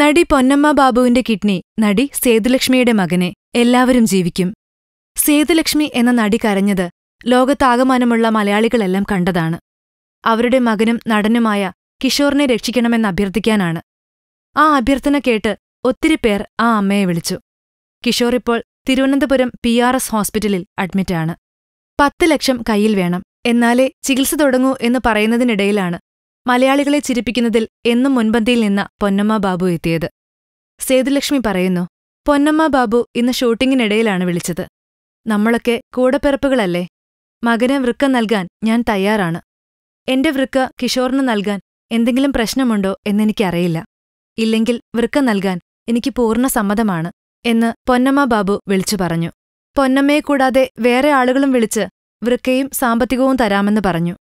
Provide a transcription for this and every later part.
നടി പൊന്നമ്മ ബാബുവിന്റെ കിഡ്നി നടി സേതുലക്ഷ്മിയുടെ മകനെ എല്ലാവരും ജീവിക്കും സേതുലക്ഷ്മി എന്ന നടി കരഞ്ഞത് ലോകത്താകമാനമുള്ള മലയാളികളെല്ലാം കണ്ടതാണ് അവരുടെ മകനും നടനുമായ കിഷോറിനെ രക്ഷിക്കണമെന്ന് അഭ്യർത്ഥിക്കാനാണ് ആ അഭ്യർത്ഥന കേട്ട് ഒത്തിരി പേർ ആ അമ്മയെ വിളിച്ചു കിഷോർ ഇപ്പോൾ തിരുവനന്തപുരം പി ആർ എസ് ഹോസ്പിറ്റലിൽ അഡ്മിറ്റാണ് പത്ത് ലക്ഷം കയ്യിൽ വേണം എന്നാലേ ചികിത്സ തുടങ്ങൂ എന്ന് പറയുന്നതിനിടയിലാണ് മലയാളികളെ ചിരിപ്പിക്കുന്നതിൽ എന്നും മുൻപന്തിയിൽ നിന്ന പൊന്നമ്മ ബാബു എത്തിയത് സേതുലക്ഷ്മി പറയുന്നു പൊന്നമ്മ ബാബു ഇന്ന് ഷൂട്ടിങ്ങിനിടയിലാണ് വിളിച്ചത് നമ്മളൊക്കെ കൂടപ്പിറപ്പുകളല്ലേ മകന് വൃക്ക നൽകാൻ ഞാൻ തയ്യാറാണ് എന്റെ വൃക്ക കിഷോറിന് നൽകാൻ എന്തെങ്കിലും പ്രശ്നമുണ്ടോ എന്നെനിക്കറിയില്ല ഇല്ലെങ്കിൽ വൃക്ക നൽകാൻ എനിക്ക് പൂർണ്ണ സമ്മതമാണ് എന്ന് പൊന്നമ്മ ബാബു വിളിച്ചു പറഞ്ഞു പൊന്നമ്മയെ കൂടാതെ വേറെ ആളുകളും വിളിച്ച് വൃക്കയും സാമ്പത്തികവും തരാമെന്ന് പറഞ്ഞു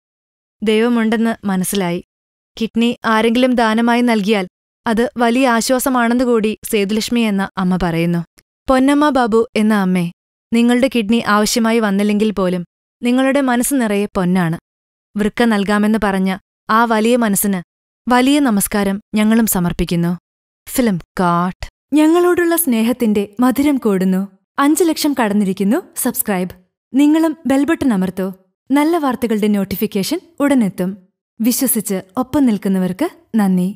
ദൈവമുണ്ടെന്ന് മനസ്സിലായി കിഡ്നി ആരെങ്കിലും ദാനമായി നൽകിയാൽ അത് വലിയ കൂടി സേതുലക്ഷ്മി എന്ന അമ്മ പറയുന്നു പൊന്നമ്മ ബാബു എന്ന അമ്മേ നിങ്ങളുടെ കിഡ്നി ആവശ്യമായി വന്നില്ലെങ്കിൽ പോലും നിങ്ങളുടെ മനസ്സ് നിറയെ പൊന്നാണ് വൃക്ക നൽകാമെന്ന് പറഞ്ഞ ആ വലിയ മനസ്സിന് വലിയ നമസ്കാരം ഞങ്ങളും സമർപ്പിക്കുന്നു ഫിലിം കാട്ട് ഞങ്ങളോടുള്ള സ്നേഹത്തിന്റെ മധുരം കൂടുന്നു അഞ്ചു ലക്ഷം കടന്നിരിക്കുന്നു സബ്സ്ക്രൈബ് നിങ്ങളും ബെൽബട്ടൺ അമർത്തു നല്ല വാർത്തകളുടെ നോട്ടിഫിക്കേഷൻ ഉടനെത്തും വിശ്വസിച്ച് ഒപ്പം നിൽക്കുന്നവർക്ക് നന്ദി